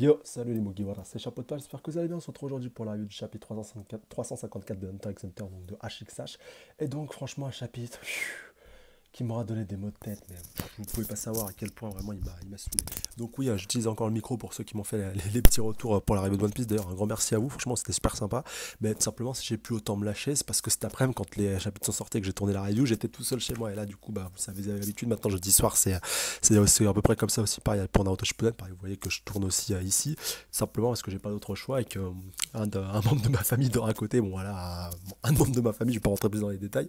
Yo, salut les Mugi, c'est Chapeau de Paille. j'espère que vous allez bien. On se retrouve aujourd'hui pour la vue du chapitre 354, 354 de Hunter x Hunter, donc de HXH. Et donc, franchement, un chapitre qui m'aura donné des mots de tête, mais vous ne pouvez pas savoir à quel point vraiment il m'a saoulé. Donc oui, euh, j'utilise encore le micro pour ceux qui m'ont fait les, petits retours euh, pour la l'arrivée de One Piece. D'ailleurs, un grand merci à vous, franchement c'était super sympa. Mais tout simplement, si j'ai pu autant me lâcher, c'est parce que cet après-midi, quand les chapitres sont sortis que j'ai tourné la radio, j'étais tout seul chez moi. Et là, du coup, bah, vous savez, l'habitude, maintenant jeudi soir, c'est à peu près comme ça aussi. Pareil pour Naruto Shippuden, vous voyez que je tourne aussi euh, ici, simplement parce que j'ai pas d'autre choix et qu'un membre de ma famille dort à côté. Bon voilà, un membre de ma famille, je vais pas rentrer plus dans les détails.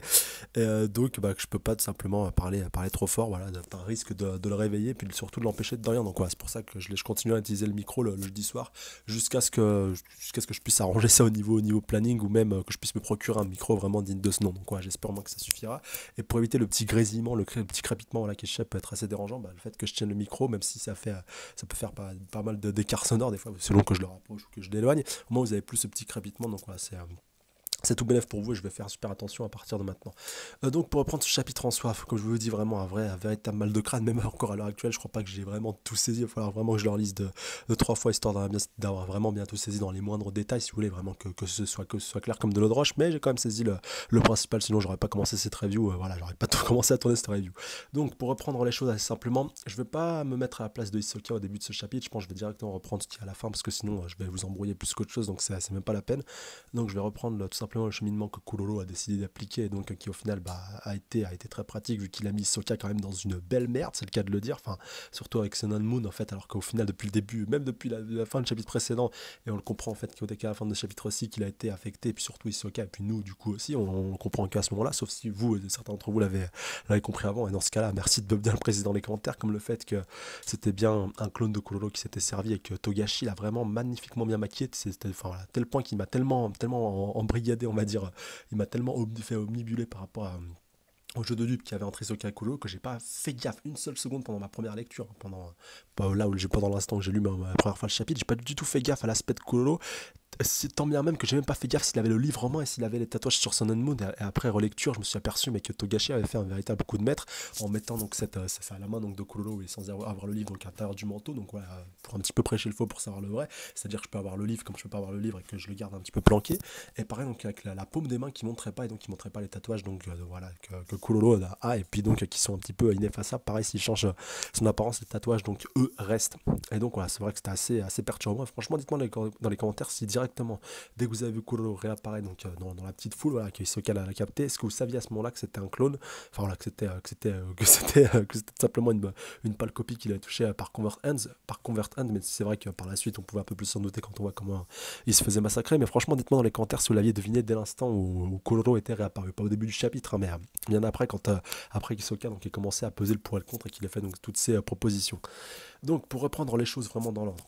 donc, bah, je peux pas tout simplement à parler, parler trop fort, voilà, un risque de, le réveiller, puis surtout de l'empêcher de dormir. Donc c'est pour ça que je, continue à utiliser le micro le, jeudi soir, jusqu'à ce, que, jusqu'à ce que je puisse arranger ça au niveau, au niveau planning, ou même euh, que je puisse me procurer un micro vraiment digne de ce nom. Donc voilà, j'espère moins que ça suffira. Et pour éviter le petit grésillement, le, petit crépitement voilà, qui peut être assez dérangeant, bah, le fait que je tienne le micro, même si ça, fait, euh, ça peut faire pas, mal d'écarts sonores des fois, selon que je le rapproche ou que je l'éloigne, Moi, vous avez plus ce petit crépitement. Donc voilà, c'est... Euh, c'est tout bénef pour vous et je vais faire super attention à partir de maintenant. Euh, donc pour reprendre ce chapitre en soif, comme je vous le dis vraiment un vrai, un véritable mal de crâne, même encore à l'heure actuelle, je crois pas que j'ai vraiment tout saisi. Il va falloir vraiment que je leur lise de, de, trois fois histoire d'avoir vraiment bien tout saisi dans les moindres détails, si vous voulez vraiment que, que ce, soit, que ce soit clair comme de l'eau de roche. Mais j'ai quand même saisi le, principal, sinon j'aurais pas commencé cette review. Euh, voilà, j'aurais pas tout commencé à tourner cette review. Donc pour reprendre les choses assez simplement, je vais pas me mettre à la place de Isoka au début de ce chapitre. Je pense que je vais directement reprendre ce qui à la fin parce que sinon euh, je vais vous embrouiller plus qu'autre chose, donc c'est même pas la peine. Donc je vais reprendre tout simplement le cheminement que Kurolo a décidé d'appliquer, donc qui au final bah, a, été, a été très pratique, vu qu'il a mis Soka quand même dans une belle merde, c'est le cas de le dire, enfin, surtout avec son Moon, en fait, alors qu'au final, depuis le début, même depuis la, fin du chapitre précédent, et on le comprend en fait qu'au décalage à la fin du chapitre aussi, qu'il a été affecté, puis surtout Isoka, et puis nous, du coup aussi, on, on comprend qu'à ce moment-là, sauf si vous, et certains d'entre vous l'avez compris avant, et dans ce cas-là, merci de bien le préciser dans les commentaires, comme le fait que c'était bien un clone de Kurolo qui s'était servi et que Togashi l'a vraiment magnifiquement bien maquillé, c'était enfin, tel point qu'il m'a tellement, tellement on va dire. Il m'a tellement fait omnibuler par rapport au jeu de dupe qui avait entré Kolo que j'ai pas fait gaffe une seule seconde pendant ma première lecture hein, pendant euh, pas là où j'ai pendant l'instant que j'ai lu ma, première fois le chapitre j'ai pas du tout fait gaffe à l'aspect de Kolo tant bien même que j'ai même pas fait gaffe s'il avait le livre en main et s'il avait les tatouages sur son Moon. Et après relecture, je me suis aperçu mais que Togashi avait fait un véritable coup de maître en mettant donc cette, euh, ça, à la main donc de Kololo et sans avoir le livre donc à l'intérieur du manteau. Donc voilà, pour un petit peu prêcher le faux pour savoir le vrai. C'est-à-dire que je peux avoir le livre comme je peux pas avoir le livre et que je le garde un petit peu planqué. Et pareil donc avec la, paume des mains qui montrait pas et donc qui montrait pas les tatouages donc euh, voilà que, que a et puis donc qui sont un petit peu ineffaçables. Pareil s'il change euh, son apparence, les tatouages donc eux restent. Et donc voilà, c'est vrai que c'était assez assez perturbant. franchement, dites-moi dans les commentaires si Dès que vous avez vu Kuro réapparaître donc, euh, dans, la petite foule, voilà, qui se capté, est-ce que vous saviez à ce moment-là que c'était un clone Enfin voilà, que c'était euh, c'était euh, que c'était simplement une, bah, pâle copie qu'il a touchée par Convert Hands, par Convert Hands, mais c'est vrai que par la suite on pouvait un peu plus s'en douter quand on voit comment il se faisait massacrer. Mais franchement, dites-moi dans les commentaires si vous l'aviez deviné dès l'instant où, où était réapparu, pas au début du chapitre, hein, mais bien après, quand après Sokal, donc, il commencé à peser le poil contre et qu'il a fait donc toutes ses propositions. Donc pour reprendre les choses vraiment dans l'ordre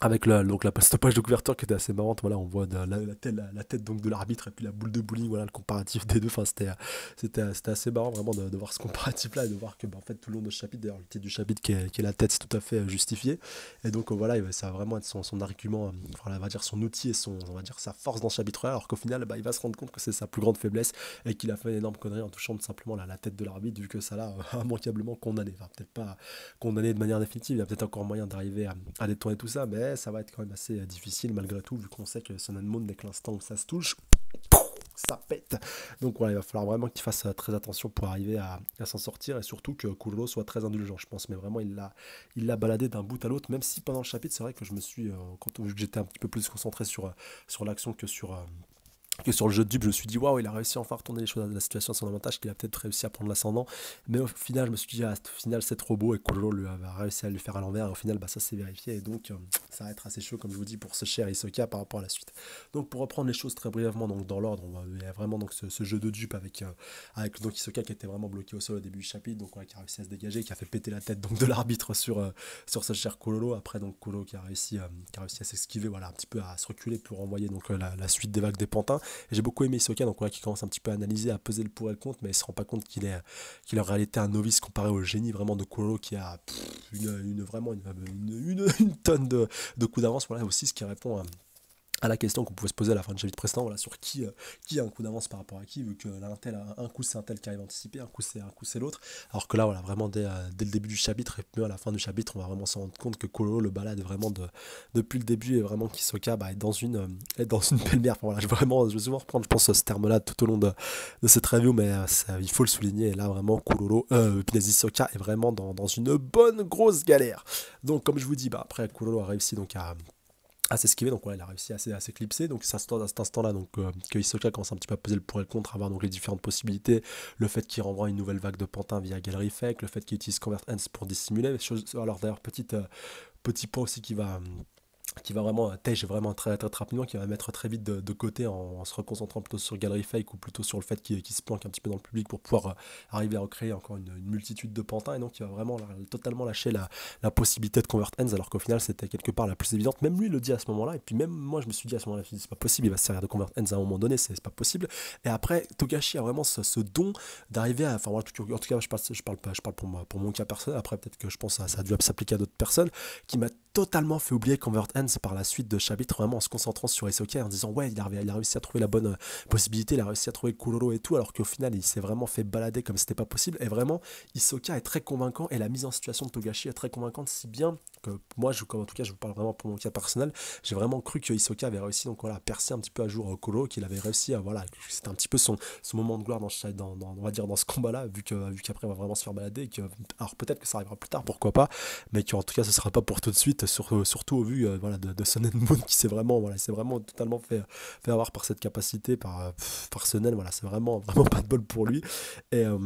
avec la, donc la stoppage de couverture qui était assez marrante, voilà, on voit la, la, tête, donc de l'arbitre et puis la boule de bowling, voilà, le comparatif des deux. Enfin, c'était, assez marrant vraiment de, voir ce comparatif-là et de voir que, bah, en fait, tout le long de ce chapitre, d'ailleurs, le titre du chapitre qui est, qui la tête, c'est tout à fait euh, justifié. Et donc, euh, voilà, ça va vraiment être son, son argument, euh, voilà on va dire son outil et son, on va dire sa force dans ce chapitre alors qu'au final, bah, il va se rendre compte que c'est sa plus grande faiblesse et qu'il a fait une énorme connerie en touchant tout simplement la, la tête de l'arbitre, vu que ça l'a immanquablement condamné. Enfin, peut-être pas condamné de manière définitive, il y a peut-être encore moyen d'arriver à, à détourner tout ça, mais ça va être quand même assez euh, difficile malgré tout, vu qu'on sait que Son Moon, dès que l'instant où ça se touche, ça pète. Donc voilà, il va falloir vraiment qu'il fasse euh, très attention pour arriver à, s'en sortir et surtout que Kuro soit très indulgent, je pense. Mais vraiment, il l'a, il l'a baladé d'un bout à l'autre, même si pendant le chapitre, c'est vrai que je me suis, euh, vu quand j'étais un petit peu plus concentré sur, sur l'action que sur que sur le jeu de dupe, je me suis dit, waouh, il a réussi à enfin à retourner les choses la situation à son avantage, qu'il a peut-être réussi à prendre l'ascendant. Mais au final, je me suis dit, à ah, au final, c'est trop beau et Cololo lui a réussi à le faire à l'envers. Et au final, bah, ça s'est vérifié. Et donc, euh, ça va être assez chaud, comme je vous dis, pour ce cher Isoka par rapport à la suite. Donc, pour reprendre les choses très brièvement, donc, dans l'ordre, il y a vraiment donc, ce, jeu de dupe avec, euh, avec donc, Isoka qui était vraiment bloqué au sol au début du chapitre. Donc, qui a réussi à se dégager, qui a fait péter la tête donc, de l'arbitre sur, euh, sur ce cher Cololo, Après, donc, Kolo qui a réussi, qui a réussi à s'esquiver, voilà, un petit peu à se reculer pour envoyer donc, la suite des vagues des pantins. J'ai beaucoup aimé Isoka, donc voilà qui commence un petit peu à analyser, à peser le pour et le contre, mais il se rend pas compte qu'il est qu'il en réalité un novice comparé au génie vraiment de Koro qui a une, une, vraiment une, une, tonne de, de coups d'avance. Voilà aussi ce qui répond à à la question qu'on pouvait se poser à la fin du chapitre précédent, voilà, sur qui, euh, qui a un coup d'avance par rapport à qui, vu que là, un, un, coup c'est un tel qui arrive anticipé, un coup c'est un coup c'est l'autre, alors que là voilà vraiment dès, euh, dès, le début du chapitre et puis à la fin du chapitre on va vraiment s'en rendre compte que Colo le balade vraiment de, depuis le début et vraiment qu'Isoka bah, est dans une euh, dans une belle merde. voilà, je vais vraiment je vais souvent reprendre je pense ce terme là tout au long de, de cette review mais ça, il faut le souligner là vraiment Kololo euh, Isoka est vraiment dans, une bonne grosse galère. Donc comme je vous dis bah après Kololo a réussi donc à à s'esquiver. Donc, ouais, il a réussi à, s'éclipser. Donc, ça se c'est à, cet instant-là donc que euh, commence un petit peu à poser le pour et le contre, à donc, les différentes possibilités. Le fait qu'il renvoie une nouvelle vague de pantin via Gallery Fake, le fait qu'il utilise Convert Hands pour dissimuler. alors, d'ailleurs, euh, petit point aussi qui va. Hum, qui va vraiment euh, tèche vraiment très, très très rapidement, qui va mettre très vite de, côté en, se reconcentrant plutôt sur Galerie Fake ou plutôt sur le fait qu'il se planque un petit peu dans le public pour pouvoir euh, arriver à recréer encore une, multitude de pantins et donc il va vraiment totalement lâcher la, possibilité de convert ends alors qu'au final c'était quelque part la plus évidente. Même lui le dit à ce moment-là et puis même moi je me suis dit à ce moment-là c'est pas possible, il va se servir de convert ends à un moment donné, c'est pas possible. Et après Togashi a vraiment ce, don d'arriver à, enfin moi en tout cas je parle, je parle, pas, je parle pour, moi, pour mon cas personnel, après peut-être que je pense que ça, a dû s'appliquer à d'autres personnes qui m'a totalement fait oublier convert par la suite de chapitre vraiment en se concentrant sur Isoka en disant ouais il a, il a, réussi à trouver la bonne euh, possibilité il a réussi à trouver Kuroro et tout alors qu'au final il s'est vraiment fait balader comme c'était pas possible et vraiment Isoka est très convaincant et la mise en situation de Togashi est très convaincante si bien que moi je comme en tout cas je vous parle vraiment pour mon cas personnel j'ai vraiment cru que Isoka avait réussi donc voilà à percer un petit peu à jour au qu'il avait réussi à voilà c'était un petit peu son, moment de gloire dans, dans, on va dire dans ce combat là vu que vu qu'après il va vraiment se faire balader que alors peut-être que ça arrivera plus tard pourquoi pas mais qu'en tout cas ce sera pas pour tout de suite surtout au vu euh, de, de Sun Moon qui s'est vraiment, voilà, vraiment totalement fait, fait avoir par cette capacité, par, euh, par Sonnen, voilà, c'est vraiment, vraiment pas de bol pour lui. Et. Euh,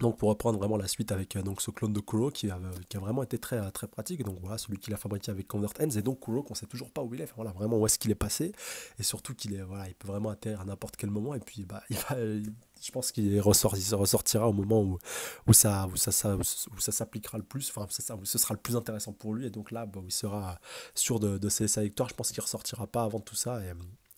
donc pour reprendre vraiment la suite avec euh, donc ce clone de Kuro qui a, qui a vraiment été très, très pratique, donc voilà celui qu'il a fabriqué avec Convert Ends, et donc Kuro qu'on sait toujours pas où il est, voilà, vraiment où est-ce qu'il est passé, et surtout qu'il est voilà il peut vraiment atterrir à n'importe quel moment, et puis bah, il va, je pense qu'il ressortira au moment où, où ça, ça, ça, s'appliquera le plus, enfin, ce sera le plus intéressant pour lui. Et donc là, bah, il sera sûr de, de sa victoire, je pense qu'il ressortira pas avant tout ça. Et,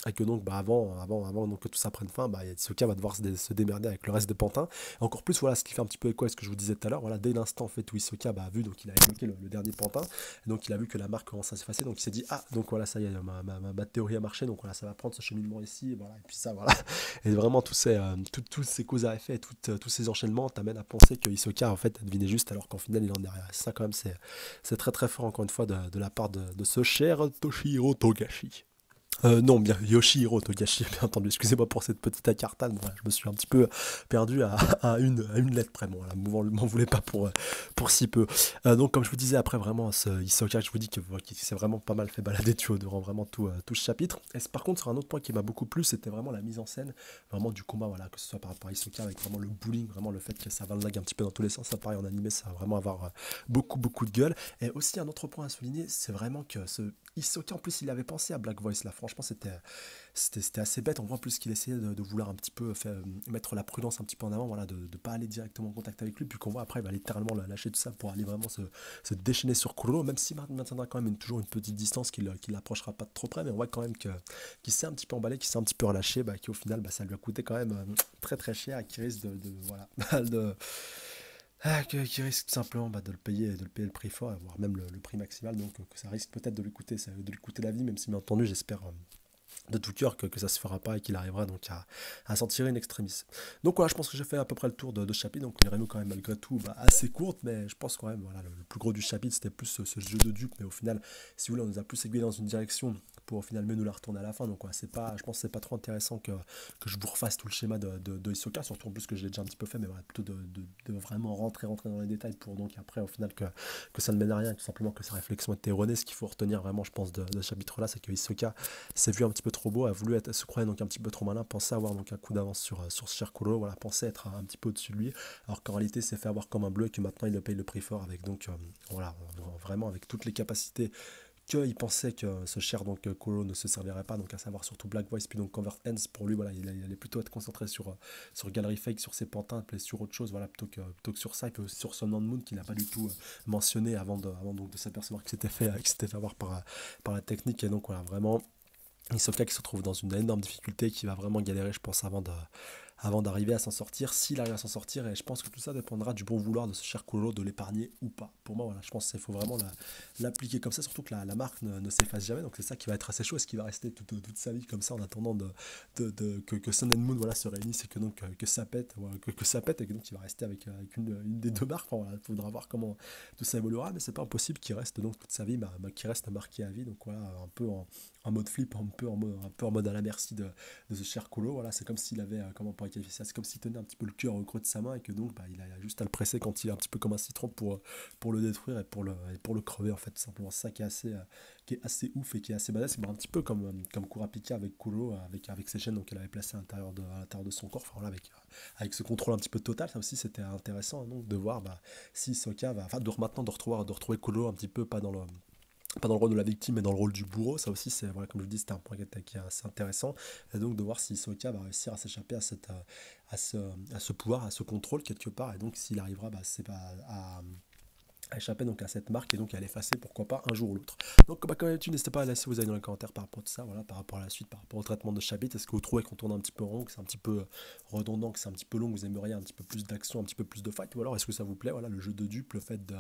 et que donc bah, avant avant avant donc que tout ça prenne fin bah va devoir se, démerder avec le reste de pantins, encore plus voilà ce qui fait un petit peu écho à ce que je vous disais tout à l'heure voilà dès l'instant en fait où Isoka bah, a vu donc il a évoqué le, dernier Pantin donc il a vu que la marque commence à s'effacer donc il s'est dit ah donc voilà ça y est ma, théorie a marché donc voilà ça va prendre ce cheminement ici et puis ça voilà et vraiment euh, tout ces tous ces causes à effet, tous ces enchaînements t'amènent à penser que Isoka en fait, devinait juste alors qu'en final, il en est derrière. Ça, quand même, c'est très très fort, encore une fois, de, la part de, ce cher Toshihiro Togashi. Euh, non, bien Yoshihiro Togashi, bien entendu. Excusez-moi pour cette petite incartade. je me suis un petit peu perdu à, une, à une, lettre près. Bon, voilà, m'en voulait pas pour, euh, pour si peu. Euh, donc, comme je vous disais, après vraiment, ce Hisoka, je vous dis qu'il c'est s'est vraiment pas mal fait balader tu vois, durant vraiment tout, tout ce chapitre. Et par contre, sur un autre point qui m'a beaucoup plu, c'était vraiment la mise en scène, vraiment du combat, voilà, que ce soit par rapport à Hisoka, avec vraiment le bowling, vraiment le fait que ça va le un petit peu dans tous les sens. Ça, paraît en animé, ça va vraiment avoir beaucoup, beaucoup de gueule. Et aussi, un autre point à souligner, c'est vraiment que ce Hisoka, en plus, il avait pensé à Black Voice, la France franchement, c'était c'était assez bête. On voit plus qu'il essayait de, vouloir un petit peu mettre la prudence un petit peu en avant, voilà, de ne pas aller directement en contact avec lui, puis qu'on voit après, il va littéralement lâcher tout ça pour aller vraiment se, déchaîner sur Kuro, même si Martin maintiendra quand même toujours une petite distance qu'il ne l'approchera pas trop près, mais on voit quand même qu'il s'est un petit peu emballé, qu'il s'est un petit peu relâché, bah, qui au final, bah, ça lui a coûté quand même euh, très très cher, et qui risque de, voilà, de ah, qui risque simplement bah, de le payer, de le payer le prix fort, voire même le, prix maximal. Donc euh, ça risque peut-être de lui coûter, de lui la vie, même si bien entendu j'espère euh, de tout cœur que, ça ça se fera pas et qu'il arrivera donc à, à s'en tirer une extrémiste. Donc voilà, je pense que j'ai fait à peu près le tour de, de chapitre, donc une rémo quand même malgré tout bah, assez courte, mais je pense quand même, voilà, le, plus gros du chapitre c'était plus euh, ce, jeu de dupes, mais au final, si vous voulez, on nous a plus aiguillé dans une direction pour finalement nous la retourner à la fin. Donc c'est pas, je pense que c'est pas trop intéressant que, que je vous refasse tout le schéma de, de, surtout en plus que je l'ai déjà un petit peu fait, mais plutôt de, vraiment rentrer, rentrer dans les détails pour donc après au final que, que ça ne mène à rien, tout simplement que sa réflexion était erronée. Ce qu'il faut retenir vraiment, je pense, de, ce chapitre-là, c'est que Isoka s'est vu un petit peu trop beau, a voulu se croire donc un petit peu trop malin, penser avoir donc un coup d'avance sur, sur voilà, pensait être un petit peu au-dessus de lui, alors qu'en réalité s'est fait avoir comme un bleu et que maintenant il le paye le prix fort avec donc euh, voilà, vraiment avec toutes les capacités qu'il pensait que ce cher donc euh, Colo ne se servirait pas, donc à savoir surtout Black Voice, puis donc Convert ends pour lui, voilà, il, allait plutôt être concentré sur, euh, sur Gallery Fake, sur ses pantins, et sur autre chose, voilà, plutôt que, plutôt sur ça, que sur Son Moon, qu'il n'a pas du tout euh, mentionné avant de, s'apercevoir que c'était fait, avoir par, par la technique, et donc voilà, vraiment, il qui se trouve dans une énorme difficulté, qui va vraiment galérer, je pense, avant de avant d'arriver à s'en sortir, s'il arrive à s'en sortir. Et je pense que tout ça dépendra du bon vouloir de ce cher Colo de l'épargner ou pas. Pour moi, voilà, je pense qu'il faut vraiment l'appliquer comme ça, surtout que la, marque ne, s'efface jamais. Donc c'est ça qui va être assez chaud, ce qui va rester toute, toute, sa vie comme ça en attendant de, de, que, que, Sun Moon voilà, se réunissent et que, donc, euh, que, ça pète, euh, que, ça pète et que donc il va rester avec, euh, une, des deux marques. voilà, il faudra voir comment tout ça évoluera, mais c'est pas impossible qu'il reste donc toute sa vie, bah, bah qu'il reste marqué à vie. Donc voilà, un peu en, mode flip, un peu en mode, un peu en mode à la merci de, de ce cher Colo. Voilà, c'est comme s'il avait, comment c'est comme s'il tenait un petit peu le cœur au creux de sa main et que donc bah, il a juste à le presser quand il est un petit peu comme un citron pour, euh, pour le détruire et pour le, pour le crever en fait. simplement ça qui est assez, euh, qui est assez ouf et qui est assez badass. C'est un petit peu comme, euh, comme Kurapika avec Kuro, avec, avec ses chaînes qu'elle avait placées à l'intérieur de, de son corps. avec, avec ce contrôle un petit peu total, ça aussi c'était intéressant hein, donc, de voir bah, si Sokka va. Enfin, de, maintenant de retrouver, de retrouver Kuro un petit peu, pas dans le pas dans le rôle de la victime, mais dans le rôle du bourreau. Ça aussi, c'est voilà, comme je vous dis, c'était un point qui est assez intéressant. Et donc de voir si Soka va réussir à s'échapper à, à, ce, à ce pouvoir, à ce contrôle quelque part. Et donc s'il arrivera bah, c'est à, échapper donc à cette marque et donc à l'effacer pourquoi pas un jour ou l'autre. Donc bah, quand même tu n'hésitez pas à laisser vos avis dans les commentaires par rapport à ça, voilà, par rapport à la suite, par rapport au traitement de chapitre, est-ce que vous trouvez qu'on tourne un petit peu rond, que c'est un petit peu euh, redondant, que c'est un petit peu long, que vous aimeriez un petit peu plus d'action, un petit peu plus de fight, ou alors est-ce que ça vous plaît, voilà, le jeu de dupe, le fait de,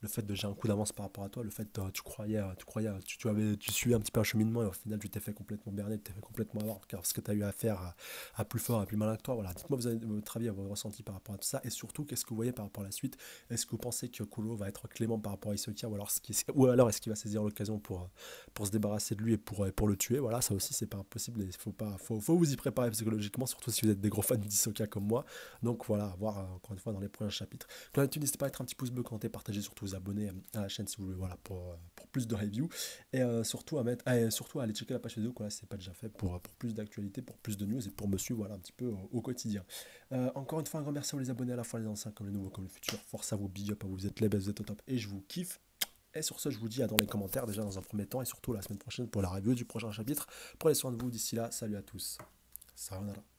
le fait de j'ai un coup d'avance par rapport à toi, le fait de euh, tu croyais, euh, tu croyais, tu, avais, tu suivais un petit peu un cheminement et au final tu t'es fait complètement berner, tu t'es fait complètement avoir, car ce que tu as eu à faire à, plus fort, à plus malin que toi, voilà, dites-moi votre avis, vos ressenti par rapport à tout ça, et surtout qu'est-ce que vous voyez par rapport à la suite, est-ce que vous pensez que va être clément par rapport à Isokia ou alors, ce qui, ou alors est-ce qu'il va saisir l'occasion pour, pour se débarrasser de lui et pour, pour le tuer Voilà, ça aussi, c'est pas impossible. Il faut, pas, faut, faut, vous y préparer psychologiquement, surtout si vous êtes des gros fans d'Issokia comme moi. Donc voilà, voir euh, encore une fois dans les prochains chapitres. Comme d'habitude, n'hésitez pas à être un petit pouce bleu commenter, partager, surtout vous abonner à la chaîne si vous voulez, voilà, pour, euh, pour plus de reviews. Et euh, surtout, à mettre, surtout à aller checker la page Facebook, là c'est pas déjà fait, pour, pour plus d'actualités, pour plus de news et pour me suivre voilà, un petit peu au, quotidien. encore une fois, un grand merci à vous les abonnés à la fois les anciens comme les nouveaux comme le futur. Force à vous, big up à vous, êtes les top. Et je vous kiffe. Et sur ce, je vous dis à dans les commentaires déjà dans un premier temps et surtout la semaine prochaine pour la review du prochain chapitre. Prenez soin de vous d'ici là. Salut à tous. Sayonara.